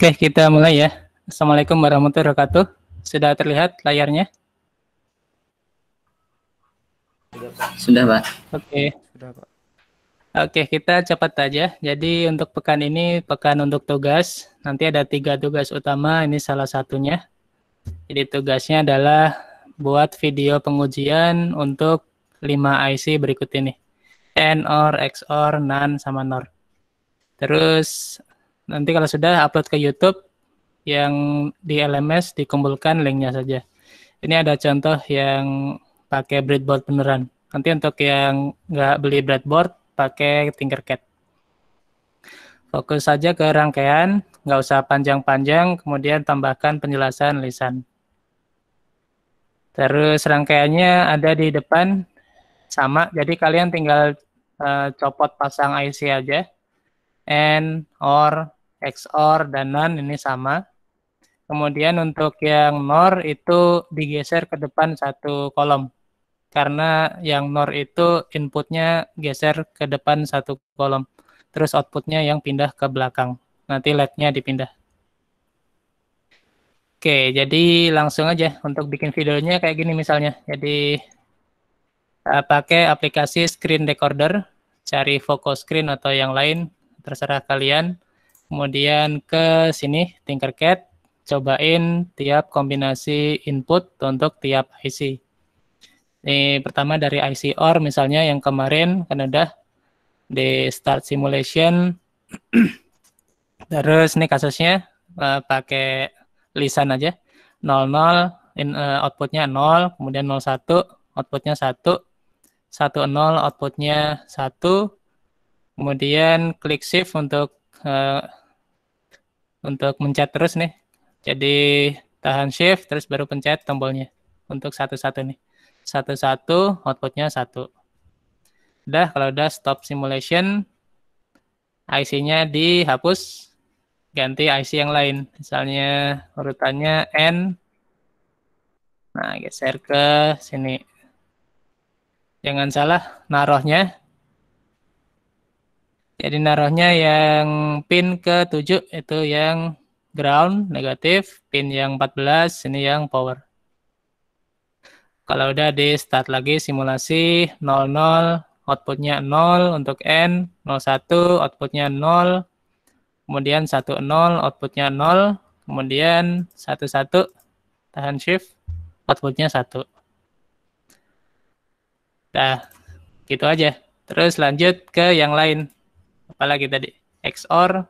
Oke, kita mulai ya. Assalamualaikum warahmatullahi wabarakatuh. Sudah terlihat layarnya? Sudah, Pak. Oke. Sudah, Pak. Oke, kita cepat aja. Jadi untuk pekan ini, pekan untuk tugas. Nanti ada tiga tugas utama, ini salah satunya. Jadi tugasnya adalah buat video pengujian untuk 5 IC berikut ini. NOR, OR, XOR, NAND, sama NOR. Terus Nanti kalau sudah upload ke YouTube yang di LMS dikumpulkan linknya saja. Ini ada contoh yang pakai breadboard beneran. Nanti untuk yang nggak beli breadboard pakai Tinkercad. Fokus saja ke rangkaian, nggak usah panjang-panjang, kemudian tambahkan penjelasan lisan. Terus rangkaiannya ada di depan, sama. Jadi kalian tinggal uh, copot pasang IC aja, and, or, XOR dan non ini sama. Kemudian untuk yang NOR itu digeser ke depan satu kolom. Karena yang NOR itu inputnya geser ke depan satu kolom. Terus outputnya yang pindah ke belakang. Nanti LED-nya dipindah. Oke, jadi langsung aja untuk bikin videonya kayak gini misalnya. Jadi eh, pakai aplikasi screen recorder, cari focus screen atau yang lain, terserah kalian kemudian ke sini Tinkercad, cobain tiap kombinasi input untuk tiap IC. Ini pertama dari IC OR misalnya yang kemarin kan udah di start simulation. Terus ini kasusnya uh, pakai lisan aja. 00 in, uh, outputnya 0, kemudian 01 outputnya 1, 10 outputnya 1, kemudian klik shift untuk uh, untuk mencet terus nih. Jadi tahan shift terus baru pencet tombolnya untuk satu-satu nih. Satu-satu outputnya satu. Udah kalau udah stop simulation IC-nya dihapus ganti IC yang lain. Misalnya urutannya N. Nah, geser ke sini. Jangan salah naruhnya jadi naruhnya yang pin ke 7 itu yang ground negatif, pin yang 14 ini yang power. Kalau udah di start lagi simulasi 00 outputnya 0 untuk N, 01 outputnya 0, kemudian 10 outputnya 0, kemudian 11 tahan shift outputnya 1. Nah, gitu aja. Terus lanjut ke yang lain apalagi tadi XOR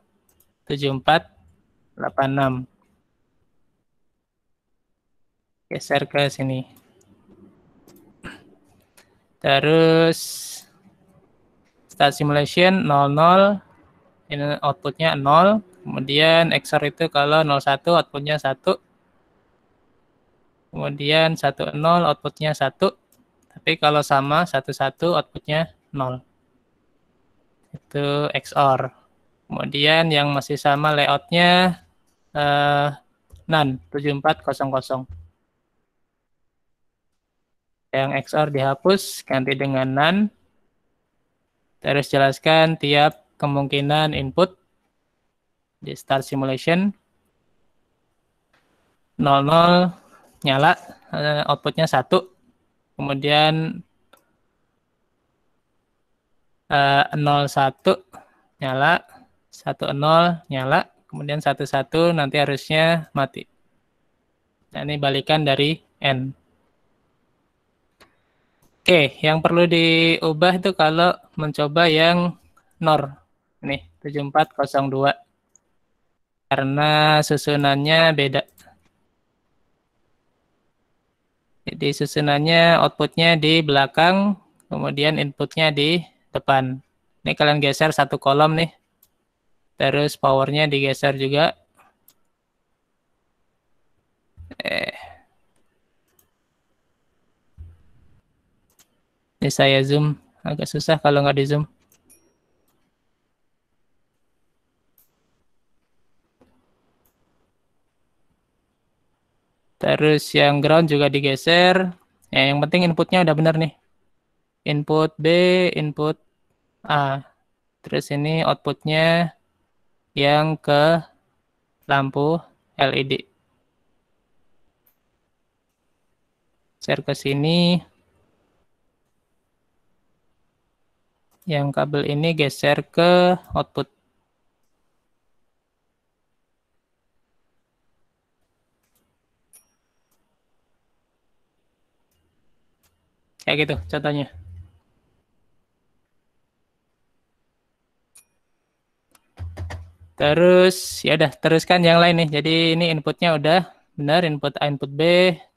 7486 geser ke sini terus start simulation 00 ini outputnya 0 kemudian XOR itu kalau 01 outputnya 1 kemudian 10 outputnya 1 tapi kalau sama 11 outputnya 0 itu XOR. Kemudian yang masih sama layoutnya uh, NaN 7400. Yang XOR dihapus, ganti dengan NaN. Terus jelaskan tiap kemungkinan input di start simulation. 00 nyala, eh, outputnya satu Kemudian 01 eh, nyala, 10 nyala, kemudian 11 nanti harusnya mati. Nah, ini balikan dari N. Oke, yang perlu diubah itu kalau mencoba yang NOR. Nih, 7402. Karena susunannya beda. Jadi susunannya outputnya di belakang, kemudian inputnya di depan. Ini kalian geser satu kolom nih. Terus powernya digeser juga. Eh. Ini saya zoom. Agak susah kalau nggak di zoom. Terus yang ground juga digeser. Ya, yang penting inputnya udah benar nih input B, input A. Terus ini outputnya yang ke lampu LED. Share ke sini. Yang kabel ini geser ke output. Kayak gitu contohnya. Terus ya udah teruskan yang lain nih. Jadi ini inputnya udah benar input A input B,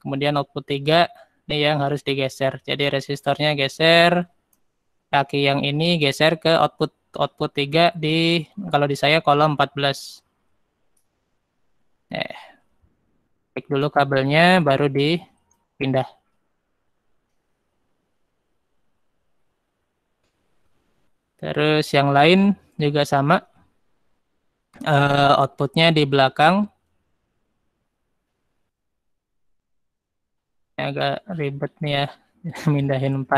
kemudian output 3 ini yang harus digeser. Jadi resistornya geser kaki yang ini geser ke output output 3 di kalau di saya kolom 14. Eh. Klik dulu kabelnya baru dipindah. Terus yang lain juga sama uh, outputnya di belakang. Agak ribet nih ya, mindahin 4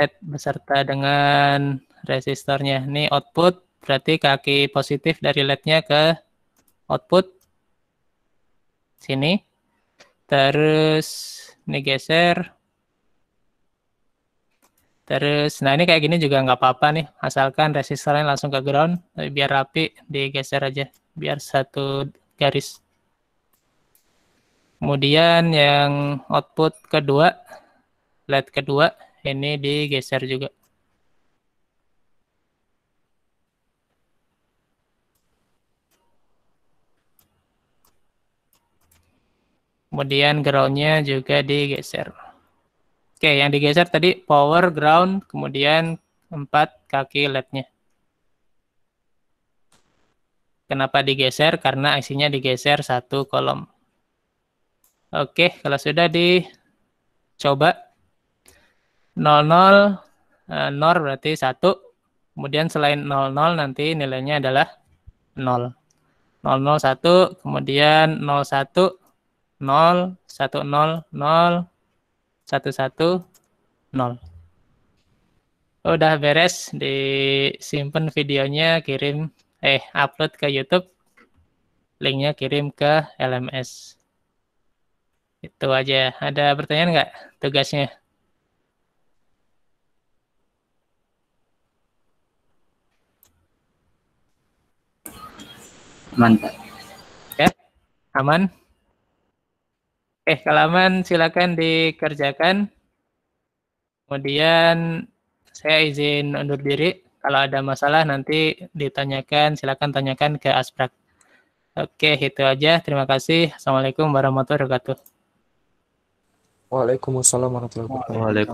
head beserta dengan resistornya. Ini output, berarti kaki positif dari LED-nya ke output. Sini. Terus ini geser Terus, nah ini kayak gini juga nggak apa-apa nih, asalkan resistornya langsung ke ground, biar rapi digeser aja, biar satu garis. Kemudian yang output kedua, LED kedua, ini digeser juga. Kemudian groundnya juga digeser. Oke, yang digeser tadi power, ground, kemudian empat kaki LED-nya. Kenapa digeser? Karena isinya digeser satu kolom. Oke, kalau sudah dicoba 00 nor eh, berarti satu. Kemudian selain 00 nanti nilainya adalah 0. 001 kemudian 01 0 0 110. Udah beres, disimpan videonya, kirim, eh, upload ke YouTube. Linknya kirim ke LMS. Itu aja. Ada pertanyaan nggak tugasnya? Mantap. Ya, aman. Oke, eh, halaman silakan dikerjakan. Kemudian saya izin undur diri. Kalau ada masalah nanti ditanyakan, silakan tanyakan ke Asprak. Oke, itu aja. Terima kasih. Assalamualaikum warahmatullahi wabarakatuh. Waalaikumsalam warahmatullahi wabarakatuh.